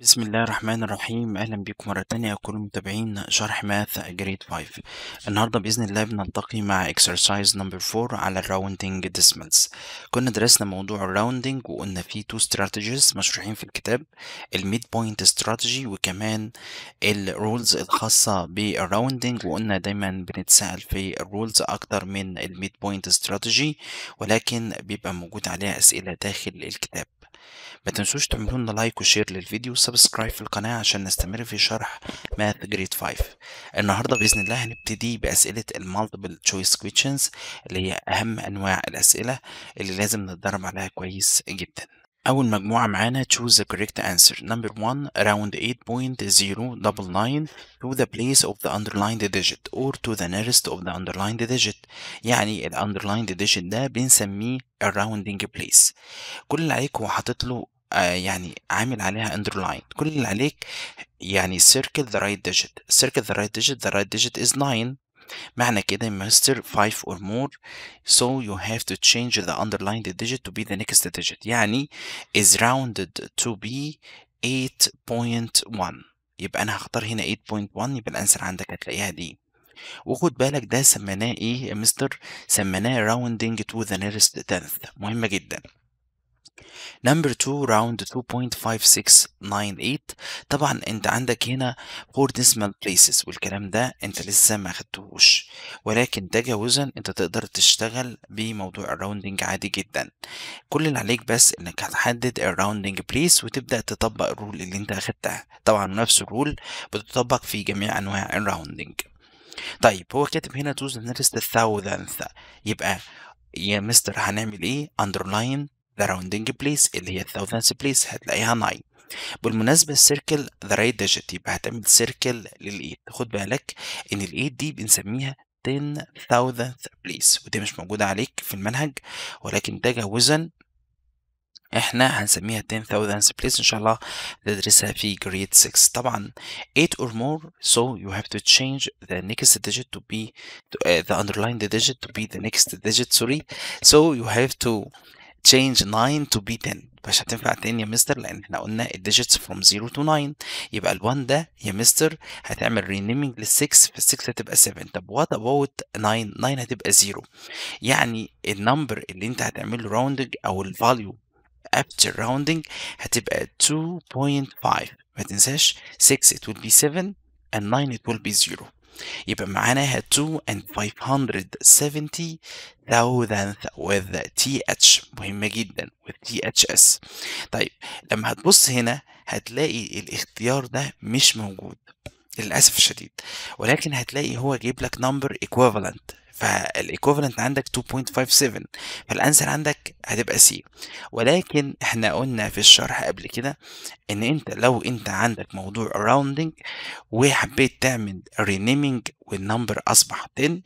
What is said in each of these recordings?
بسم الله الرحمن الرحيم اهلا بكم مره تانية كل متابعين شرح ماث جريد 5 النهارده باذن الله بنلتقي مع اكسرسايز نمبر 4 على الراوندنج ديسمالز كنا درسنا موضوع الراوندنج وقلنا فيه تو استراتيجيز مشروحين في الكتاب الميد بوينت استراتيجي وكمان الرولز الخاصه بالراوندنج وقلنا دايما بنتسال في الرولز اكتر من الميد بوينت استراتيجي ولكن بيبقى موجود عليها اسئله داخل الكتاب ما تنسوش تعملوا لنا لايك وشير للفيديو وسبسكرايب في القناه عشان نستمر في شرح ماث جريد 5 النهارده باذن الله هنبتدي باسئله المالتيبل تشويس كويشنز اللي هي اهم انواع الاسئله اللي لازم نتدرب عليها كويس جدا أول مجموعة معانا choose the correct answer number one around 8.099 to the place of the underlined digit or to the nearest of the underlined digit يعني ال underlined digit ده بنسميه rounding place كل اللي عليك هو حاطط له يعني عامل عليها underline كل اللي عليك يعني circle the right digit circle the right digit the right digit is 9 معنى كده مستر 5 or more so you have to change the underlined digit to be the next digit يعني is rounded to be 8.1 يبقى انا هختار هنا 8.1 يبقى الانسر عندك هتلاقيها دي وخد بالك ده سميناه ايه يا مستر سميناه راوندنج تو ذا نيرست 10 مهمه جدا نمبر 2 راوند 2.5698 طبعا انت عندك هنا 4 decimal places والكلام ده انت لسه ما خدتهوش ولكن تجاوزا انت تقدر تشتغل بموضوع الراوندنج عادي جدا كل اللي عليك بس انك هتحدد الراوندنج بليس وتبدا تطبق الرول اللي انت اخدتها طبعا نفس الرول بتطبق في جميع انواع الراوندنج طيب هو كاتب هنا to the nearest يبقى يا مستر هنعمل ايه underline the rounding place اللي هي الثاوزنس بليس هتلاقيها 9 بالمناسبة السيركل ذا رايت ديجيت يبقى هتعمل سيركل للإيد خد بالك إن الإيد دي بنسميها 10,000th place ودي مش موجودة عليك في المنهج ولكن تجاوزا احنا هنسميها 10,000 place ان شاء الله تدرسها في grade 6 طبعا 8 or more so you have to change the next digit to be to, uh, the underlined digit to be the next digit sorry so you have to change 9 to be 10 مش هتنفع تاني يا مستر لان احنا قلنا الديجيتس فروم 0 تو 9 يبقى ال1 ده يا مستر هتعمل رينيمينج لل6 فال6 هتبقى 7 طب وات اباوت 9 9 هتبقى 0 يعني النمبر اللي انت هتعمل له راوندنج او الفاليو after rounding هتبقى 2.5 ما تنساش 6 it will be 7 and 9 it will be 0 يبقى معناها 2 and 570 thousandth with TH مهمة جدا with THS طيب لما هتبص هنا هتلاقي الاختيار ده مش موجود للاسف الشديد ولكن هتلاقي هو جايب لك نمبر ايكوفالنت فالايكوفالنت عندك 2.57 فالانسر عندك هتبقى سي ولكن احنا قلنا في الشرح قبل كده ان انت لو انت عندك موضوع راوندنج وحبيت تعمل رينيمينج والنمبر اصبح 10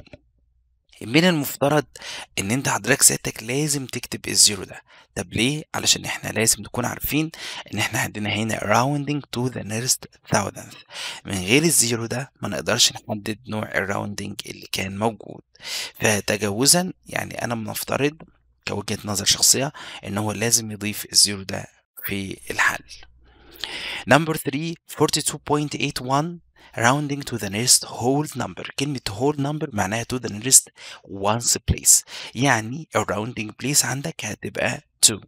من المفترض ان انت حضرتك سيادتك لازم تكتب الزيرو ده طب ليه علشان احنا لازم نكون عارفين ان احنا عندنا هنا rounding to the nearest thousandth من غير الزيرو ده ما نقدرش نحدد نوع الراوندنج اللي كان موجود فتجاوزا يعني انا بنفترض كوجهة نظر شخصية ان هو لازم يضيف الزيرو ده في الحل نمبر 3 42.81 rounding to the nearest whole number كلمة whole number معناها to the nearest ones place يعني a rounding place عندك هتبقى 2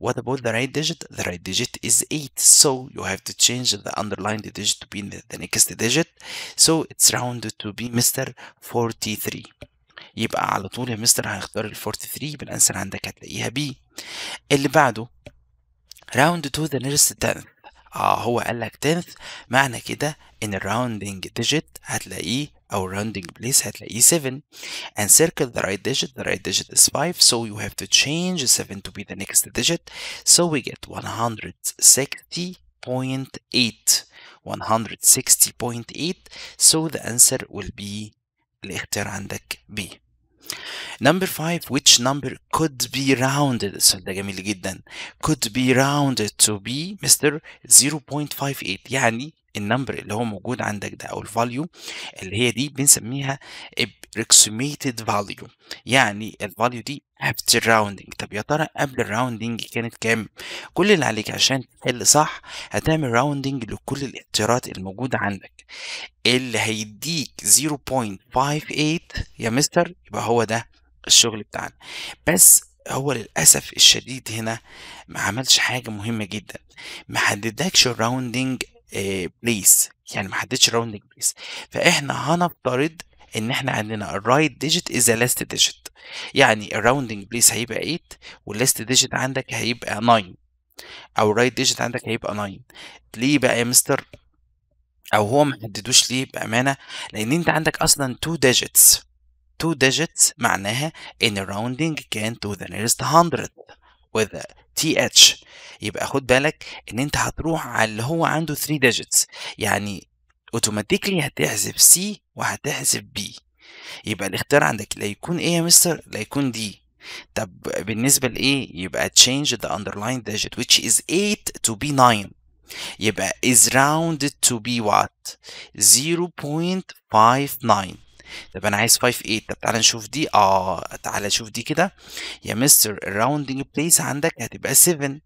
What about the right digit? The right digit is 8 so you have to change the underlined digit to be the next digit so it's rounded to be Mr. 43 يبقى على طول يا مستر هنختار ال 43 بالانسر عندك هتلاقيها B اللي بعده round to the nearest tenth اه هو قال لك 10th معنى كده ان الراوندنج ديجيت هتلاقيه او rounding place هتلاقيه 7 and circle the right digit the right digit is 5 so you have to change 7 to be the next digit so we get 160.8 160.8 so the answer will be الاختيار عندك B Number five, which number could be rounded السؤال ده جميل جدا could be rounded to be Mr. 0.58 يعني النمبر اللي هو موجود عندك ده او الفاليو اللي هي دي بنسميها approximated value يعني الفاليو دي after rounding طب يا ترى قبل الراوندنج كانت كام كل اللي عليك عشان تحل صح هتعمل راوندنج لكل الاختيارات الموجودة عندك اللي هيديك 0.58 يا مستر يبقى هو ده الشغل بتاعنا بس هو للأسف الشديد هنا ما عملش حاجة مهمة جدا ما حددكش الراوندنج بليس يعني ما حددش راوندنج بليس فاحنا هنفترض ان احنا عندنا الرايت ديجيت از لاست ديجيت يعني الراوندنج بليس هيبقى 8 واللاست ديجيت عندك هيبقى 9 او الرايت ديجيت عندك هيبقى 9 ليه بقى يا مستر او هو ما حددوش ليه بامانه لان انت عندك اصلا 2 ديجيتس 2 ديجيتس معناها ان الراوندنج كان تو ذا نيرست 100 with تي اتش يبقى خد بالك ان انت هتروح على اللي هو عنده 3 ديجيتس يعني اوتوماتيكلي هتحذف سي وهتحذف بي يبقى الاختيار عندك لا يكون ايه يا مستر لا يكون دي طب بالنسبه لايه يبقى change the اندرلاين digit which is 8 to be 9 يبقى is rounded to be what 0.59 طب انا عايز 5 8 طب تعالى نشوف دي اه تعالى نشوف دي كده يا مستر الراوندنج بليس عندك هتبقى 7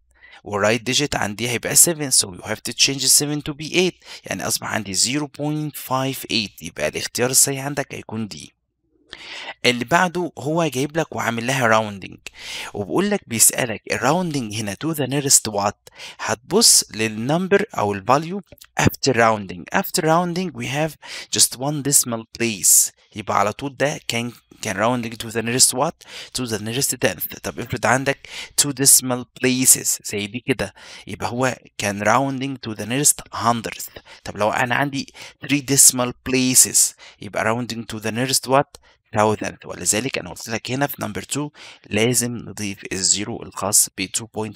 والرايت ديجيت عندي هيبقى 7 so you have to change 7 to be 8 يعني اصبح عندي 0.58 يبقى الاختيار الصحيح عندك هيكون دي اللي بعده هو جايب لك وعامل لها راوندنج وبقول لك بيسألك الراوندنج هنا تو ذا نيرست وات هتبص للنمبر او الفاليو after rounding after rounding we have just one decimal place يبقى على طول ده كان كان rounding to the nearest what to the nearest tenth طب افرض عندك two decimal places زي دي كده يبقى هو كان rounding to the nearest hundredth طب لو انا عندي three decimal places يبقى rounding to the nearest what تاو ثالث ولذلك أنا قلت لك هنا في نمبر 2 لازم نضيف الزيرو الخاص ب 2.570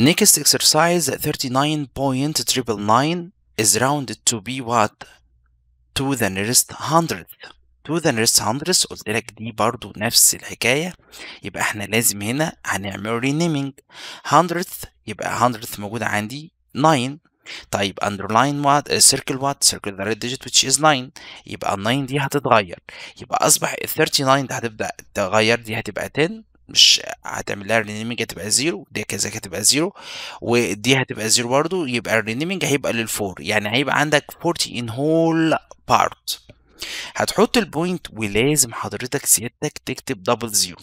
Next exercise 39.999 is rounded to be what? To the nearest hundredth to the nearest hundredth قلت لك دي برضو نفس الحكاية يبقى احنا لازم هنا هنعمل renaming hundredth يبقى hundredth موجودة عندي 9 طيب underline what uh, circle what circle the red digit which is 9 يبقى ال 9 دي هتتغير يبقى اصبح ال 39 هتبدا تغير دي هتبقى 10 مش هتعمل لها رينيمينج هتبقى زيرو دي كذلك هتبقى زيرو ودي هتبقى زيرو برضو يبقى الرينيمينج هيبقى لل 4 يعني هيبقى عندك 40 in whole part هتحط البوينت ولازم حضرتك سيادتك تكتب دبل زيرو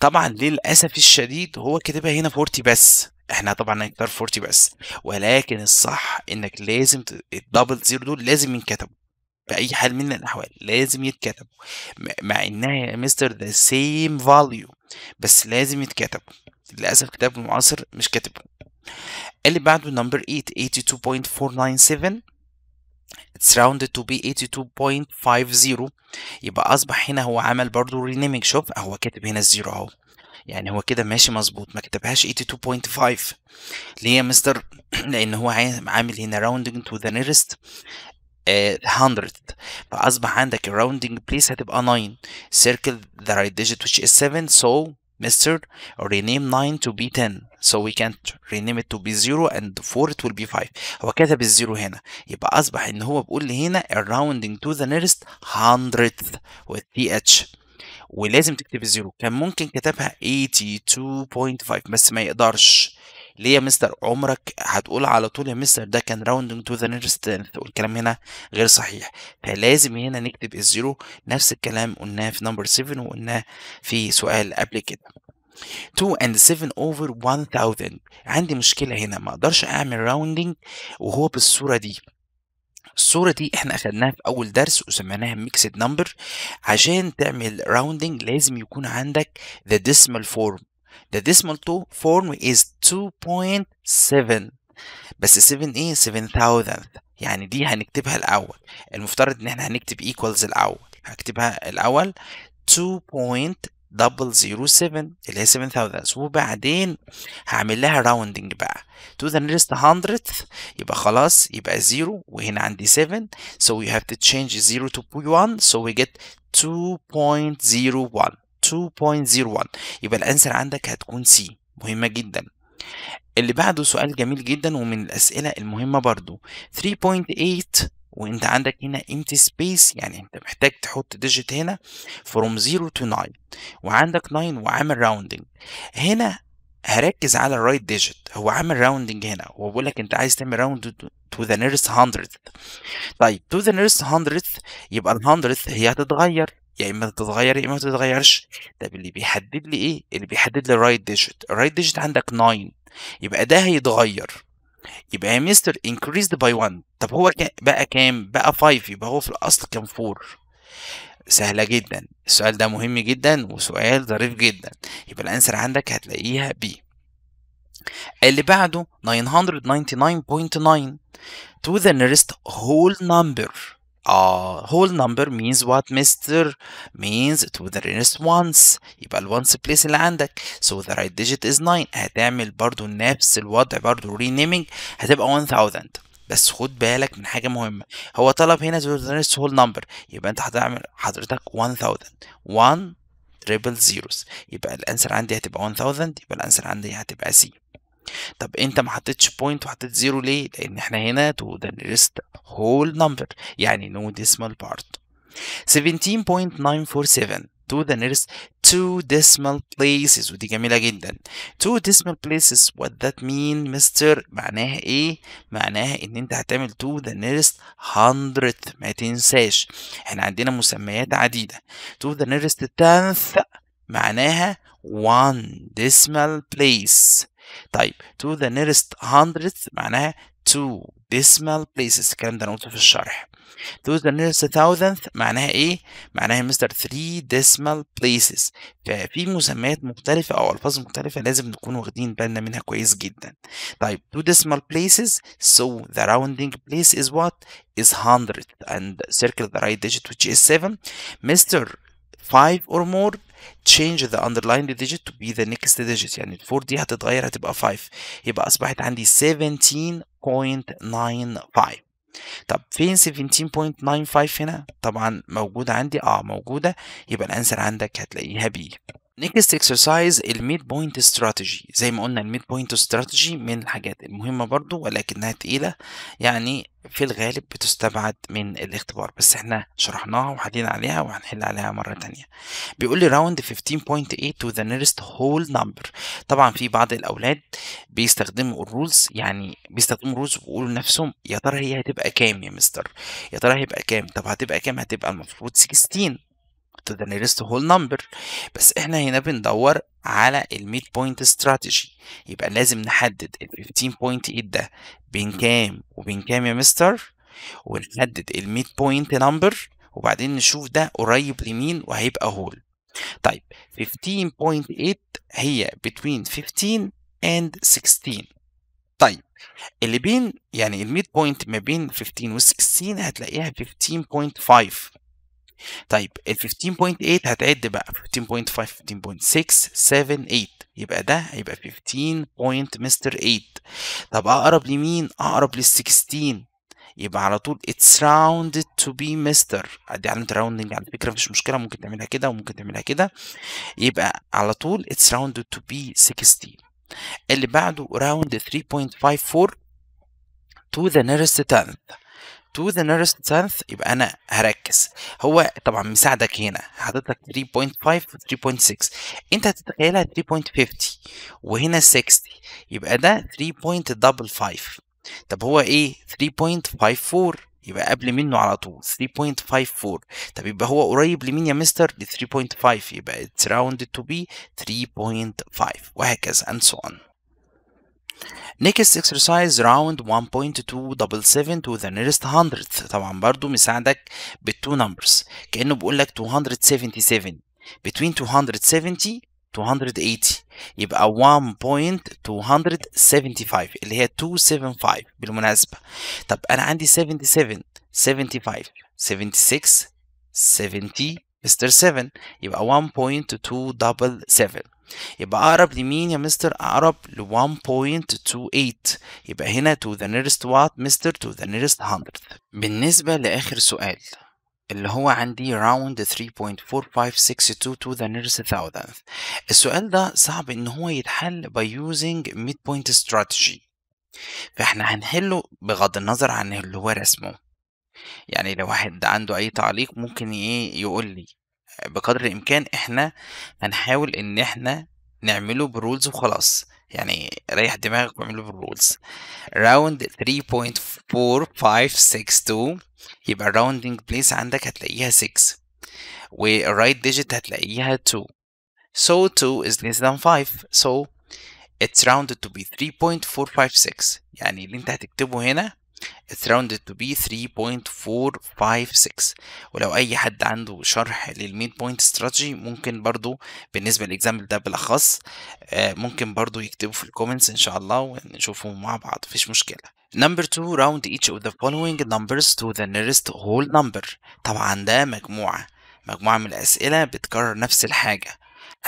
طبعا للاسف الشديد هو كاتبها هنا 40 بس احنا طبعا هنختار 40 بس ولكن الصح انك لازم الدبل زيرو دول لازم ينكتبوا بأي حال من الأحوال لازم يتكتبوا مع إنها يا مستر ذا سيم فاليو بس لازم يتكتبوا للأسف كتاب المعاصر مش كاتبه اللي بعده نمبر 8 82.497 It's rounded to be 82.50 يبقى أصبح هنا هو عمل برضو renaming شوف هو كاتب هنا الزيرو أهو يعني هو كده ماشي مظبوط ما كتبهاش 82.5 ليه يا مستر لان هو عامل هنا rounding to the nearest 100 فاصبح عندك rounding place هتبقى 9 circle the right digit which is 7 so mister rename 9 to be 10 so we can rename it to be 0 and 4 it will be 5 هو كتب الزيرو هنا يبقى اصبح ان هو بيقول لي هنا rounding to the nearest 100 with th ولازم تكتب الزيرو كان ممكن كتبها 82.5 بس ما يقدرش ليه يا مستر عمرك هتقول على طول يا مستر ده كان راوندنج تو ذا نيرست والكلام هنا غير صحيح فلازم هنا نكتب الزيرو نفس الكلام قلناه في نمبر 7 وقلناه في سؤال قبل كده 2 and 7 over 1000 عندي مشكلة هنا ما اقدرش اعمل راوندنج وهو بالصورة دي الصورة دي احنا اخدناها في اول درس وسميناها ميكسد نمبر عشان تعمل راوندنج لازم يكون عندك ذا ديسمال فورم ذا ديسمال تو فورم از 2.7 بس 7 ايه 7000 يعني دي هنكتبها الاول المفترض ان احنا هنكتب ايكوالز الاول هكتبها الاول دبل زيرو 7 اللي هي 7000 وبعدين هعمل لها راوندنج بقى to the nearest hundredth يبقى خلاص يبقى زيرو وهنا عندي تو so وان have to change تو to زيرو so we get زيرو وان يبقى الانسر عندك هتكون سي مهمة جدا اللي بعده سؤال جميل جدا ومن الأسئلة المهمة برضو 3.8 وانت عندك هنا empty space يعني انت محتاج تحط ديجيت هنا from 0 to 9 وعندك 9 وعامل rounding هنا هركز على الرايت right ديجيت هو عامل rounding هنا وبقول لك انت عايز تعمل راوند تو ذا نيرست 100 طيب تو ذا نيرست 100 يبقى ال 100 هي هتتغير يا اما تتغير يا اما ما تتغيرش طب اللي بيحدد لي ايه اللي بيحدد لي الرايت ديجيت الرايت ديجيت عندك 9 يبقى ده هيتغير يبقى يا مستر انكريزد باي 1 طب هو بقى كام بقى 5 يبقى هو في الاصل كان 4 سهلة جدا السؤال ده مهم جدا وسؤال ظريف جدا يبقى الانسر عندك هتلاقيها بي اللي بعده 999.9 to the nearest whole number a whole number means what mister means to the nearest once يبقى ال once place اللي عندك so the right digit is 9 هتعمل برضو نفس الوضع برضو renaming هتبقى 1000 بس خد بالك من حاجه مهمه هو طلب هنا to the nearest whole number يبقى انت هتعمل حضرتك 1000 1 triple zeros يبقى الانسر عندي هتبقى 1000 يبقى الانسر عندي هتبقى C طب انت ما حطيتش بوينت وحطيت زيرو ليه لان احنا هنا تو ذا نيرست هول نمبر يعني نو ديسمال بارت 17.947 to the nearest two decimal places ودي جميلة جدا two decimal places what that mean mister معناها ايه معناها ان انت هتعمل to the nearest hundredth ما تنساش احنا عندنا مسميات عديدة to the nearest tenth معناها one decimal place طيب to the nearest hundredth معناها to decimal places الكلام ده انا قلته في الشرح to the nearest thousandth معناها ايه؟ معناها مستر 3 decimal places ففي مسميات مختلفة أو ألفاظ مختلفة لازم نكون واخدين بالنا منها كويس جدا طيب two decimal places so the rounding place is what is 100 and circle the right digit which is 7 مستر 5 or more change the underlined digit to be the next digit يعني ال 4 دي هتتغير هتبقى 5 يبقى اصبحت عندي 17.95 طب فين 17.95 هنا؟ طبعا موجودة عندي اه موجودة يبقى الانسر عندك هتلاقيها بي next exercise الميد بوينت استراتيجي زي ما قلنا الميد بوينت استراتيجي من الحاجات المهمة برضو ولكنها تقيلة يعني في الغالب بتستبعد من الاختبار بس احنا شرحناها وحدينا عليها وهنحل عليها مرة تانية بيقول لي راوند 15.8 to the nearest whole number طبعا في بعض الأولاد بيستخدموا الرولز يعني بيستخدموا الرولز وبيقولوا لنفسهم يا ترى هي هتبقى كام يا مستر يا ترى هيبقى كام طب هتبقى كام هتبقى المفروض 16 to the nearest whole number بس احنا هنا بندور على ال بوينت point strategy يبقى لازم نحدد ال 15.8 ده بين كام وبين كام يا مستر ونحدد ال بوينت point number وبعدين نشوف ده قريب لمين وهيبقى هول طيب 15.8 هي between 15 and 16 طيب اللي بين يعني الميد بوينت ما بين 15 و 16 هتلاقيها 15.5 طيب ال 15.8 هتعد بقى 15.5 15.6 7 8 يبقى ده هيبقى 15 مستر 8 طب اقرب لمين اقرب لل 16 يبقى على طول it's rounded to be Mr. ادي علامة راوندنج على فكرة مفيش مشكلة ممكن تعملها كده وممكن تعملها كده يبقى على طول it's rounded to be 16 اللي بعده round 3.54 to the nearest tenth to the nearest 10 يبقى انا هركز هو طبعا مساعدك هنا حاطط لك 3.5 و 3.6 انت هتتخيلها 3.50 وهنا 60 يبقى ده 3.55 طب هو ايه 3.54 يبقى قبل منه على طول 3.54 طب يبقى هو قريب لمين يا مستر ل 3.5 يبقى it's rounded to be 3.5 وهكذا and so on Next exercise round 1.277 to the nearest hundredth طبعا برضو مساعدك بالتو numbers كأنه بقول لك 277 between 270 280 يبقى 1.275 اللي هي 275 بالمناسبة طب أنا عندي 77 75 76 70 مستر 7 يبقى 1.277 يبقى أقرب لمين يا مستر أقرب ل 1.28 يبقى هنا to the nearest what مستر to the nearest hundredth بالنسبة لآخر سؤال اللي هو عندي round 3.4562 to the nearest thousandth السؤال ده صعب إن هو يتحل by using midpoint strategy فإحنا هنحله بغض النظر عن اللي هو رسمه يعني لو واحد عنده أي تعليق ممكن إيه يقول لي بقدر الامكان احنا هنحاول ان احنا نعمله برولز وخلاص يعني ريح دماغك واعمله بالرولز راوند 3.4562 يبقى الراوندنج بليس عندك هتلاقيها 6 والرايت ديجيت هتلاقيها 2 so 2 is less than 5 so it's rounded to be 3.456 يعني اللي انت هتكتبه هنا It's rounded to be 3.456 ولو أي حد عنده شرح للميد بوينت استراتيجي ممكن برضو بالنسبة للإكزامبل ده بالأخص آه، ممكن برضو يكتبوا في الكومنتس إن شاء الله ونشوفهم مع بعض مفيش مشكلة Number 2 round each of the following numbers to the nearest whole number طبعا ده مجموعة مجموعة من الأسئلة بتكرر نفس الحاجة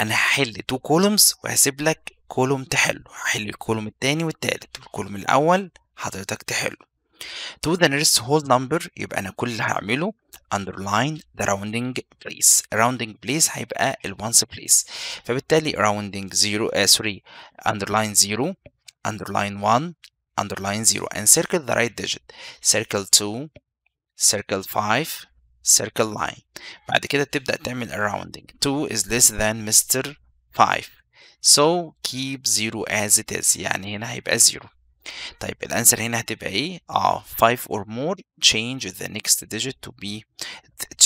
أنا هحل 2 columns وهسيب لك كولوم تحله هحل الكولوم التاني والتالت والكولوم الأول حضرتك تحله to the nearest whole number يبقى انا كل اللي هعمله underline the rounding place rounding place هيبقى ال ones place فبالتالي rounding 0 آه sorry underline 0 underline 1 underline 0 and circle the right digit circle 2 circle 5 circle line بعد كده تبدأ تعمل rounding 2 is less than Mr. 5 so keep 0 as it is يعني هنا هيبقى 0 طيب الانسر هنا هتبقى ايه اه 5 or more change the next digit to be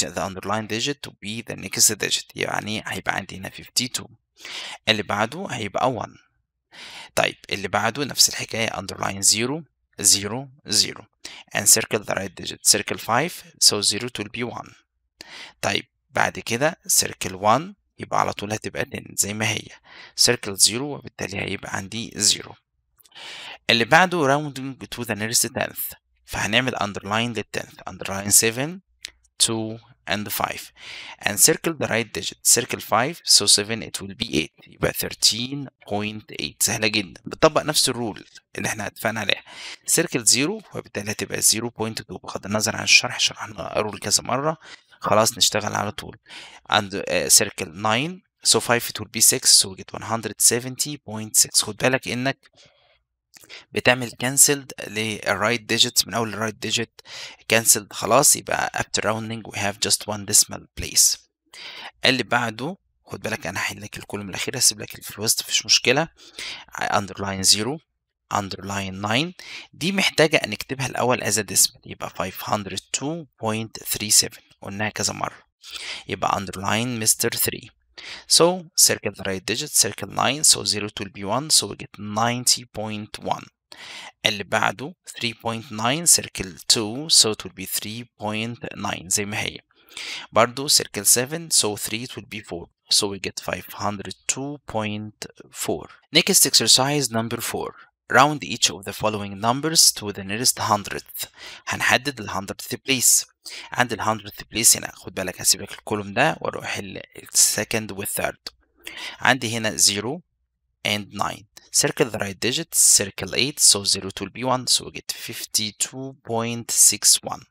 the underlined digit to be the next digit يعني هيبقى عندي هنا 52 اللي بعده هيبقى 1 طيب اللي بعده نفس الحكايه underline 0 0 0 and circle the right digit circle 5 so 0 will be 1 طيب بعد كده circle 1 يبقى على طول هتبقى زي ما هي circle 0 وبالتالي هيبقى عندي 0 اللي بعده rounding to the nearest tenth فهنعمل underline tenth underline seven two and five and circle the right digit circle five so seven it will be eight يبقى 13.8 سهلة جدا بتطبق نفس الرول اللي احنا اتفقنا عليها circle zero وبالتالي هتبقى 0.2 بغض النظر عن الشرح شرحنا الرول كذا مرة خلاص نشتغل على طول and uh, circle nine so five it will be six so we get six خد بالك انك بتعمل كانسلد للرايت ديجيت من اول الرايت ديجيت canceled خلاص يبقى after rounding we have just one decimal place اللي بعده خد بالك انا هحل لك الكولوم الاخير هسيب لك في الوسط مفيش مشكله underline 0 underline 9 دي محتاجه ان نكتبها الاول as a decimal يبقى 502.37 قلناها كذا مره يبقى underline مستر 3 So circle the right digit, circle 9, so 0 will be 1, so we get 90.1. اللي بعده 3.9 circle 2 so it will be 3.9 زي ما هي برضو circle 7 so 3 it will be 4 so we get 502.4 next exercise number 4 round each of the following numbers to the nearest hundredth هنحدد ال hundredth place عند ال 100 بليس هنا خد بالك هسيبك الكولوم ده واروح و third عندي هنا 0 and 9 circle the right digit circle 8 so 0 to be 1 so we get 52.61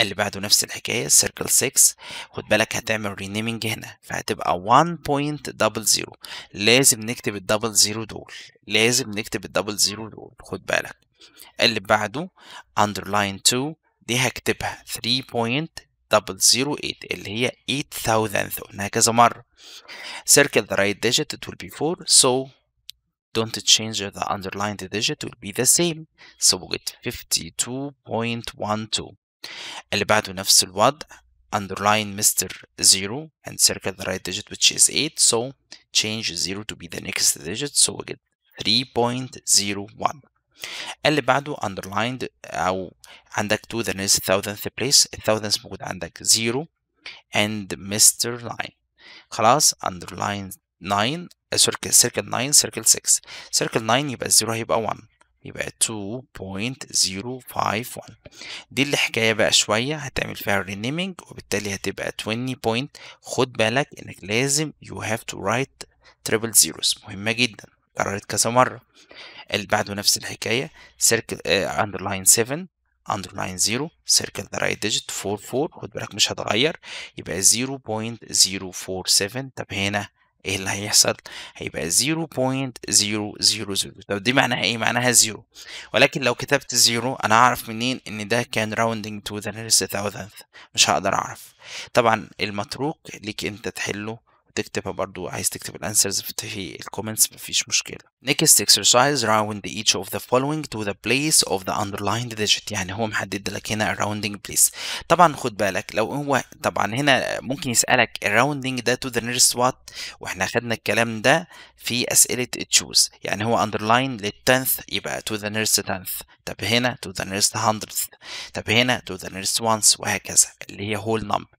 اللي بعده نفس الحكاية circle 6 خد بالك هتعمل renaming هنا فهتبقى 1.00 لازم نكتب الدبل زيرو دول لازم نكتب الدبل زيرو دول خد بالك اللي بعده underline 2 دي هكتبها 3.008 اللي هي 8000 قلناها كذا مرة circle the right digit it will be 4 so don't change the underlined digit will be the same so we get 52.12 اللي بعده نفس الوضع underline Mr. 0 and circle the right digit which is 8 so change 0 to be the next digit so we get 3.01 اللي بعده underlined او عندك to the nearest thousandth place thousandth موجود عندك zero and Mr. line خلاص underline 9 circle circle 9 circle 6 circle 9 يبقى zero هيبقى 1 يبقى 2.051 دي الحكايه بقى شويه هتعمل فيها رينيمينج وبالتالي هتبقى 20 بوينت خد بالك انك لازم you have to write triple zeros مهمه جدا اتكررت كذا مرة اللي بعده نفس الحكاية سيركل اندرلاين 7 اندرلاين 0 سيركل ذا رايت ديجيت 4 4 خد بالك مش هتغير يبقى 0.047 طب هنا ايه اللي هيحصل هيبقى 0.000 طب دي معناها ايه معناها زيرو ولكن لو كتبت زيرو انا هعرف منين ان ده كان راوندنج تو ذا nearest thousandth مش هقدر اعرف طبعا المتروك ليك انت تحله تكتبها برضو عايز تكتب الانسرز في الكومنتس مفيش مشكله next exercise round each of the following to the place of the underlined digit يعني هو محدد لك هنا rounding place طبعا خد بالك لو هو طبعا هنا ممكن يسالك rounding ده to the nearest what واحنا خدنا الكلام ده في اسئله choose يعني هو underline للتنث يبقى to the nearest tenth طب هنا to the nearest hundredth طب هنا to the nearest ones وهكذا اللي هي whole number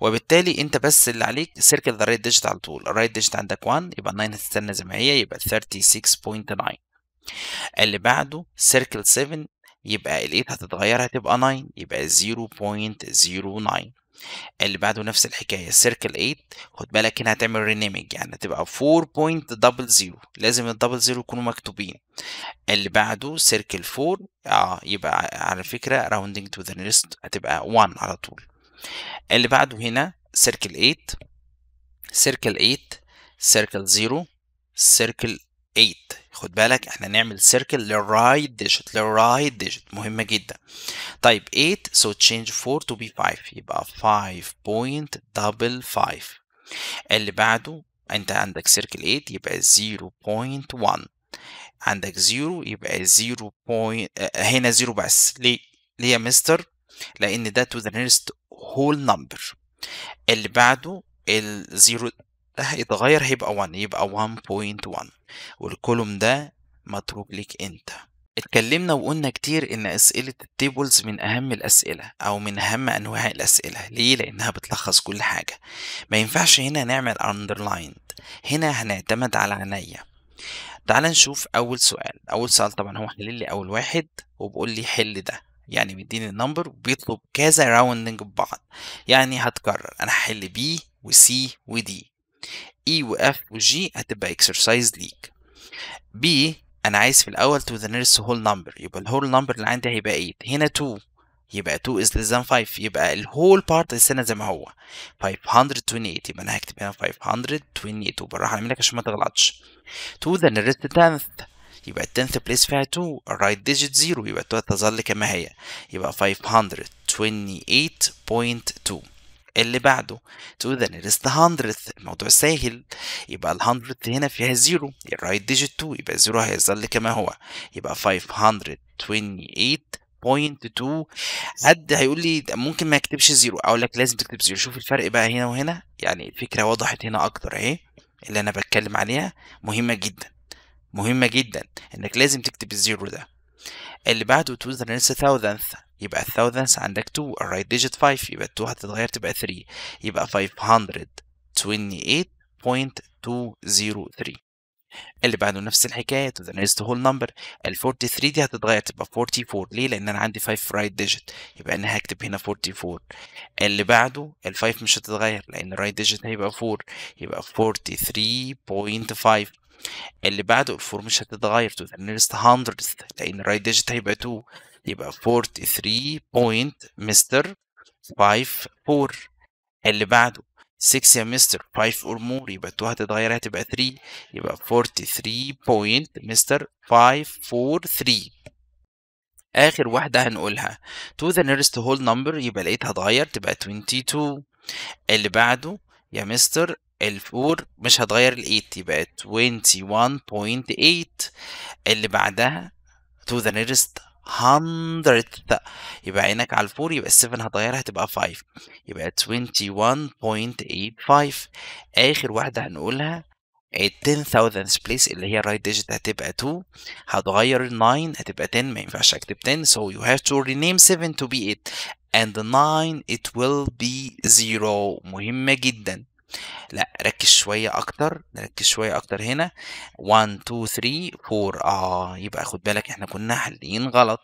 وبالتالي انت بس اللي عليك سيركل ذا رايت ديجيت على طول الرايت ديجيت عندك 1 يبقى 9 هتستنى زي ما هي يبقى 36.9 اللي بعده سيركل 7 يبقى ال 8 هتتغير هتبقى 9 يبقى 0.09 اللي بعده نفس الحكاية سيركل 8 خد بالك هنا هتعمل رينيمينج يعني هتبقى 4.00 لازم الدبل زيرو يكونوا مكتوبين اللي بعده سيركل 4 اه يبقى على فكرة راوندنج تو ذا نيرست هتبقى 1 على طول اللي بعده هنا سيركل 8 سيركل 8 سيركل 0 سيركل 8 خد بالك احنا نعمل سيركل للرايت ديجيت للرايت ديجيت مهمه جدا طيب 8 سو تشينج 4 تو بي 5 يبقى 5 اللي بعده انت عندك سيركل 8 يبقى 0.1 عندك 0 يبقى 0. آه، هنا 0 بس ليه ليه يا مستر لان ده تو ذا نيرست whole number اللي بعده الزيرو ده هيتغير هيبقى 1 يبقى 1.1 والكولوم ده متروك ليك انت اتكلمنا وقلنا كتير ان اسئله التيبلز من اهم الاسئله او من اهم انواع الاسئله ليه لانها بتلخص كل حاجه ما ينفعش هنا نعمل underlined هنا هنعتمد على عينيا تعال نشوف اول سؤال اول سؤال طبعا هو حلل لي اول واحد وبقول لي حل ده يعني بيديني النمبر وبيطلب كذا راوندنج ببعض يعني هتكرر انا هحل بي وسي ودي اي e واف وجي هتبقى اكسرسايز ليك بي انا عايز في الاول تو ذا نيرست هول نمبر يبقى الهول نمبر اللي عندي هيبقى 8 إيه؟ هنا 2 يبقى 2 is less than 5 يبقى الهول بارت السنه زي ما هو 528 يبقى انا هكتب هنا 528 وبالراحه اعمل لك عشان ما تغلطش to the nearest tenth يبقى ال 10th بليس فيها 2 الرايت ديجيت 0 يبقى تظل كما هي يبقى 528.2 اللي بعده تو ذا نيرست 100 الموضوع سهل يبقى ال 100 هنا فيها 0 الرايت ديجيت 2 يبقى 0 هيظل كما هو يبقى 528 بوينت 2 حد هيقول لي ممكن ما يكتبش زيرو اقول لك لازم تكتب زيرو شوف الفرق بقى هنا وهنا يعني الفكره وضحت هنا اكتر اهي اللي انا بتكلم عليها مهمه جدا مهمة جدا انك لازم تكتب الزيرو ده اللي بعده to the next thousandth يبقى thousandth عندك 2 الرايت ديجيت 5 يبقى 2 هتتغير تبقى 3 يبقى 528.203 اللي بعده نفس الحكاية to the next whole number ال 43 دي هتتغير تبقى 44 ليه؟ لأن أنا عندي 5 right digit يبقى أنا هكتب هنا 44 اللي بعده ال 5 مش هتتغير لأن right digit هيبقى 4 يبقى 43.5 اللي بعده الفور مش هتتغير to the nearest hundredth لأن الرايت ديجيت هيبقى 2 يبقى 43 بوينت مستر 5 4 اللي بعده 6 يا مستر 5 or more يبقى 2 هتتغير هتبقى 3 يبقى 43 بوينت مستر 5 4 3 آخر واحدة هنقولها to the nearest whole number يبقى لقيتها اتغير تبقى 22 اللي بعده يا مستر الفور مش هتغير ال 8 بقت 21.8 اللي بعدها to the nearest 100 يبقى عينك على الفور يبقى السفن هتغيرها هتبقى 5 يبقى 21.85 اخر واحده هنقولها ال 10,000 place اللي هي الرايت ديجيت هتبقى 2 هتغير 9 هتبقى 10 ما ينفعش اكتب 10 so you have to rename 7 to be 8 and 9 it will be 0 مهمة جدا لا ركز شوية أكتر نركز شوية أكتر هنا 1 2 3 4 آه يبقى خد بالك إحنا كنا حلين غلط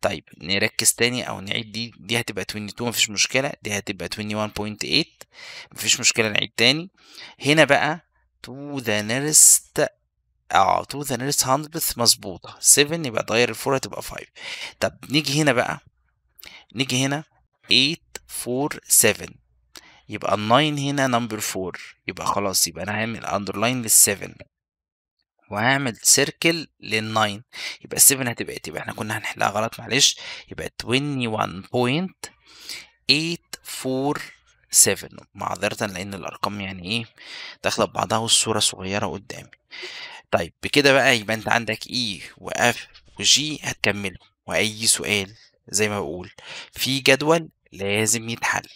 طيب نركز تاني أو نعيد دي دي هتبقى 22 مفيش مشكلة دي هتبقى 21.8 مفيش مشكلة نعيد تاني هنا بقى to the nearest اه to the nearest hundredth مظبوطة 7 يبقى تغير الفور هتبقى 5 طب نيجي هنا بقى نيجي هنا 8 4 7 يبقى الناين هنا نمبر فور يبقى خلاص يبقى انا هعمل اندرلاين للسفن وهعمل سيركل للناين يبقى السفن هتبقى إيه؟ يبقى احنا كنا هنحلها غلط معلش يبقى 21.847 معذرة لأن الأرقام يعني إيه داخلة ببعضها والصورة صغيرة قدامي طيب بكده بقى يبقى أنت عندك إي e وإف وجي هتكمله وأي سؤال زي ما بقول في جدول لازم يتحل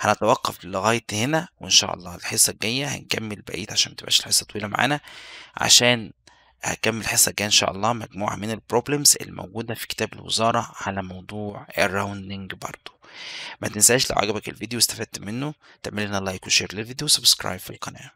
هنتوقف لغاية هنا وإن شاء الله الحصة الجاية هنكمل بقية عشان متبقاش الحصة طويلة معانا عشان هكمل الحصة الجاية إن شاء الله مجموعة من البروبلمز الموجودة في كتاب الوزارة على موضوع الراوندنج برضو ما تنساش لو عجبك الفيديو واستفدت منه تعمل لنا لايك وشير للفيديو وسبسكرايب في القناة